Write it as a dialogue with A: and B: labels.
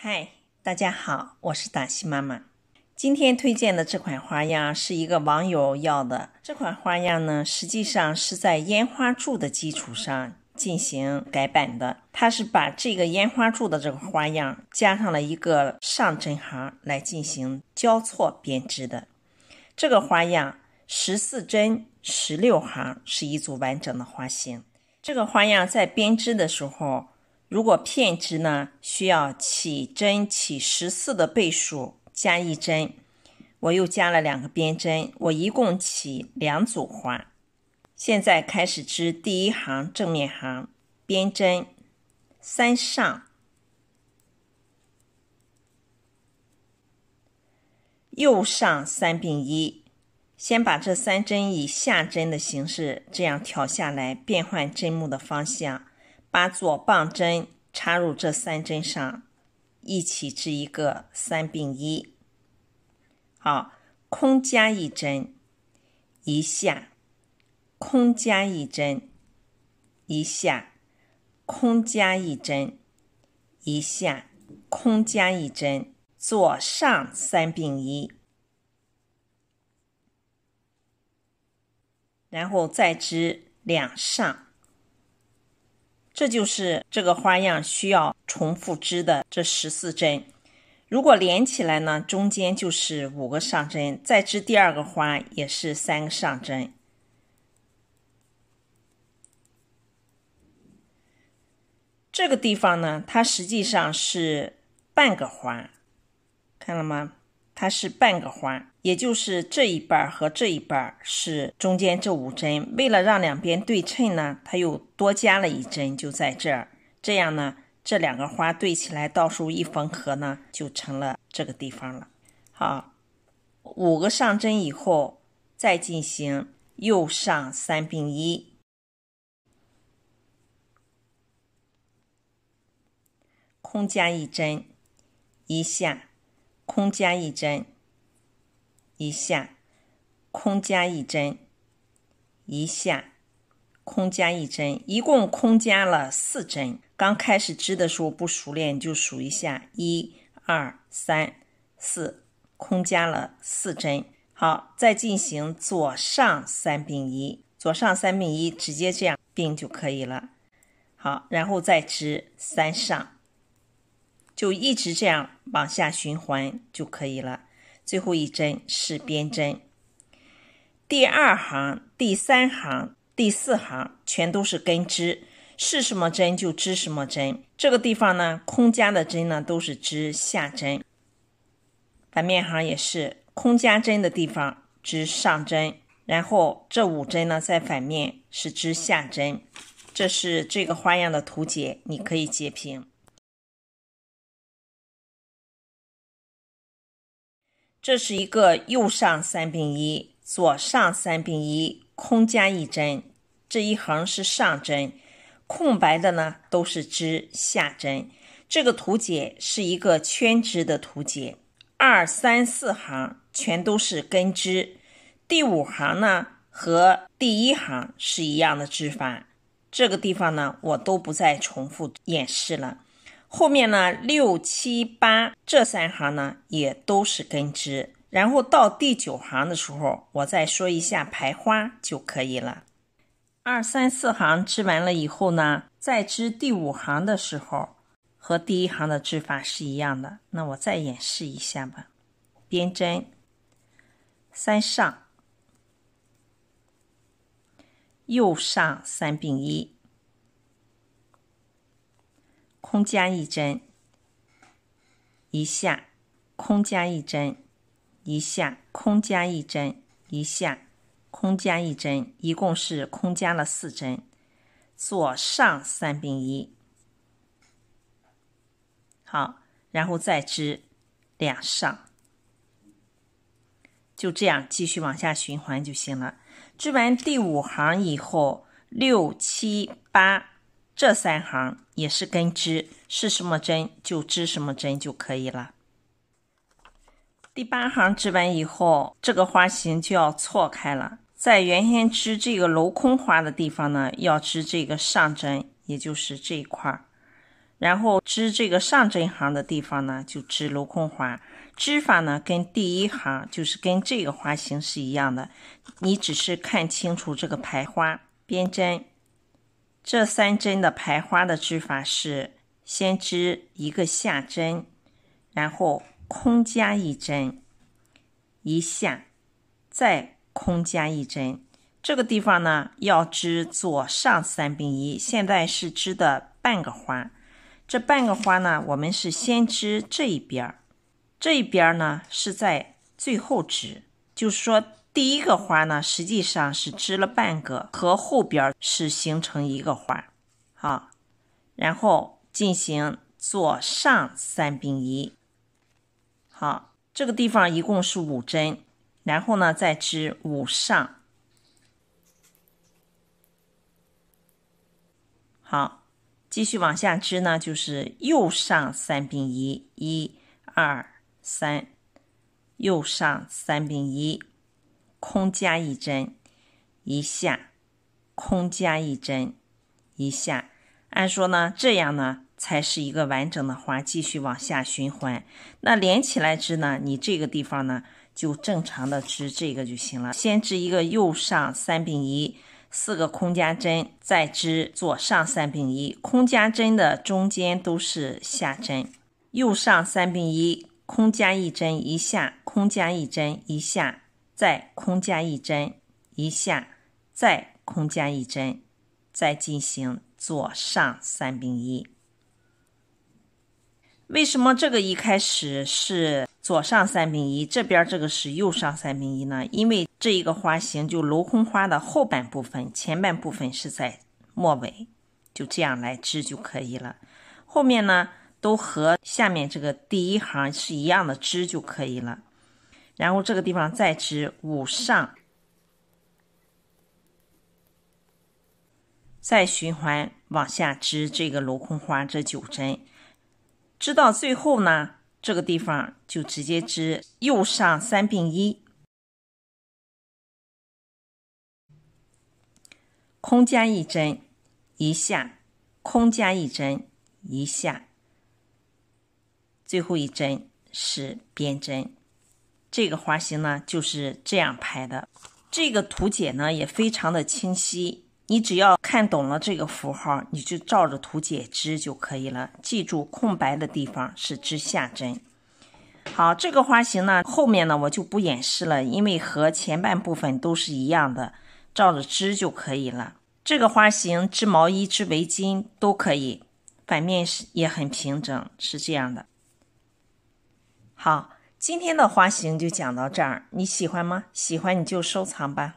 A: 嗨，大家好，我是达西妈妈。今天推荐的这款花样是一个网友要的。这款花样呢，实际上是在烟花柱的基础上进行改版的。它是把这个烟花柱的这个花样加上了一个上针行来进行交错编织的。这个花样十四针十六行是一组完整的花型。这个花样在编织的时候。如果片织呢，需要起针起十四的倍数加一针，我又加了两个边针，我一共起两组花。现在开始织第一行正面行边针，三上右上三并一，先把这三针以下针的形式这样挑下来，变换针目的方向。把左棒针插入这三针上，一起织一个三并一。好，空加一针一下，空加一针一下，空加一针一下，空加一针左上三并一，然后再织两上。这就是这个花样需要重复织的这十四针，如果连起来呢，中间就是五个上针，再织第二个花也是三个上针。这个地方呢，它实际上是半个花，看了吗？它是半个花，也就是这一半和这一半是中间这五针。为了让两边对称呢，它又多加了一针，就在这儿。这样呢，这两个花对起来，到时候一缝合呢，就成了这个地方了。好，五个上针以后，再进行右上三并一，空加一针，一下。空加一针，一下；空加一针，一下；空加一针，一共空加了四针。刚开始织的时候不熟练，就数一下：一、二、三、四，空加了四针。好，再进行左上三并一，左上三并一，直接这样并就可以了。好，然后再织三上。就一直这样往下循环就可以了。最后一针是边针。第二行、第三行、第四行全都是根织，是什么针就织什么针。这个地方呢，空加的针呢都是织下针。反面行也是空加针的地方织上针，然后这五针呢在反面是织下针。这是这个花样的图解，你可以截屏。这是一个右上三并一，左上三并一，空加一针。这一横是上针，空白的呢都是织下针。这个图解是一个圈织的图解，二三四行全都是根织。第五行呢和第一行是一样的织法，这个地方呢我都不再重复演示了。后面呢，六七八这三行呢，也都是根织。然后到第九行的时候，我再说一下排花就可以了。二三四行织完了以后呢，在织第五行的时候，和第一行的织法是一样的。那我再演示一下吧。编针三上，右上三并一。空加一针，一下；空加一针，一下；空加一针，一下；空加一针，一共是空加了四针。左上三并一，好，然后再织两上，就这样继续往下循环就行了。织完第五行以后，六七八。这三行也是跟织是什么针就织什么针就可以了。第八行织完以后，这个花型就要错开了。在原先织这个镂空花的地方呢，要织这个上针，也就是这一块儿。然后织这个上针行的地方呢，就织镂空花。织法呢，跟第一行就是跟这个花型是一样的，你只是看清楚这个排花边针。这三针的排花的织法是：先织一个下针，然后空加一针，一下，再空加一针。这个地方呢，要织左上三并一。现在是织的半个花，这半个花呢，我们是先织这一边，这一边呢是在最后织，就是说。第一个花呢，实际上是织了半个，和后边是形成一个花，好，然后进行左上三并一，好，这个地方一共是五针，然后呢再织五上，好，继续往下织呢，就是右上三并一，一二三，右上三并一。空加一针，一下；空加一针，一下。按说呢，这样呢才是一个完整的花。继续往下循环，那连起来织呢？你这个地方呢，就正常的织这个就行了。先织一个右上三并一，四个空加针，再织左上三并一。空加针的中间都是下针。右上三并一，空加一针一下，空加一针一下。再空加一针，一下，再空加一针，再进行左上三并一。为什么这个一开始是左上三并一，这边这个是右上三并一呢？因为这一个花型就镂空花的后半部分，前半部分是在末尾，就这样来织就可以了。后面呢，都和下面这个第一行是一样的织就可以了。然后这个地方再织五上，再循环往下织这个镂空花这九针，织到最后呢，这个地方就直接织右上三并一，空加一针一下，空加一针一下，最后一针是边针。这个花型呢就是这样拍的，这个图解呢也非常的清晰。你只要看懂了这个符号，你就照着图解织就可以了。记住，空白的地方是织下针。好，这个花型呢后面呢我就不演示了，因为和前半部分都是一样的，照着织就可以了。这个花型织毛衣、织围巾都可以，反面是也很平整，是这样的。好。今天的花型就讲到这儿，你喜欢吗？喜欢你就收藏吧。